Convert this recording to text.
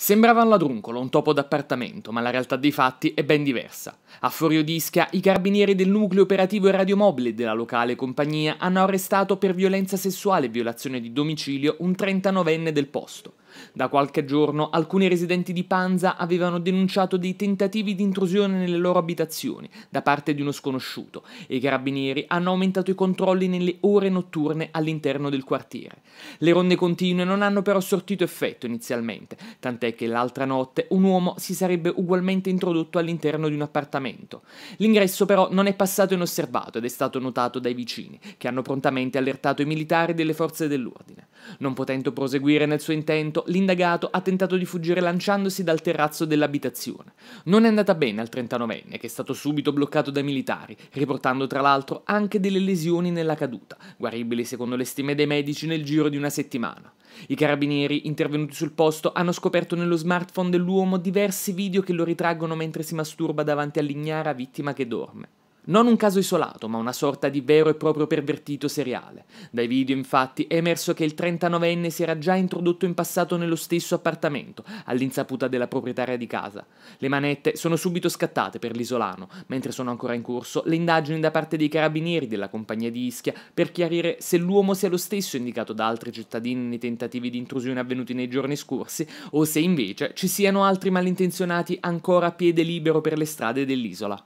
Sembrava un ladruncolo, un topo d'appartamento, ma la realtà dei fatti è ben diversa. A Florio di i carabinieri del nucleo operativo e radiomobile della locale compagnia hanno arrestato per violenza sessuale e violazione di domicilio un 39enne del posto. Da qualche giorno alcuni residenti di Panza avevano denunciato dei tentativi di intrusione nelle loro abitazioni da parte di uno sconosciuto e i carabinieri hanno aumentato i controlli nelle ore notturne all'interno del quartiere. Le ronde continue non hanno però sortito effetto inizialmente, tant'è che l'altra notte un uomo si sarebbe ugualmente introdotto all'interno di un appartamento. L'ingresso però non è passato inosservato ed è stato notato dai vicini, che hanno prontamente allertato i militari delle forze dell'ordine. Non potendo proseguire nel suo intento, l'indagato ha tentato di fuggire lanciandosi dal terrazzo dell'abitazione. Non è andata bene al 39enne, che è stato subito bloccato dai militari, riportando tra l'altro anche delle lesioni nella caduta, guaribili secondo le stime dei medici nel giro di una settimana. I carabinieri intervenuti sul posto hanno scoperto nello smartphone dell'uomo diversi video che lo ritraggono mentre si masturba davanti all'ignara vittima che dorme. Non un caso isolato, ma una sorta di vero e proprio pervertito seriale. Dai video, infatti, è emerso che il 39enne si era già introdotto in passato nello stesso appartamento, all'insaputa della proprietaria di casa. Le manette sono subito scattate per l'isolano, mentre sono ancora in corso le indagini da parte dei carabinieri della compagnia di Ischia per chiarire se l'uomo sia lo stesso indicato da altri cittadini nei tentativi di intrusione avvenuti nei giorni scorsi o se invece ci siano altri malintenzionati ancora a piede libero per le strade dell'isola.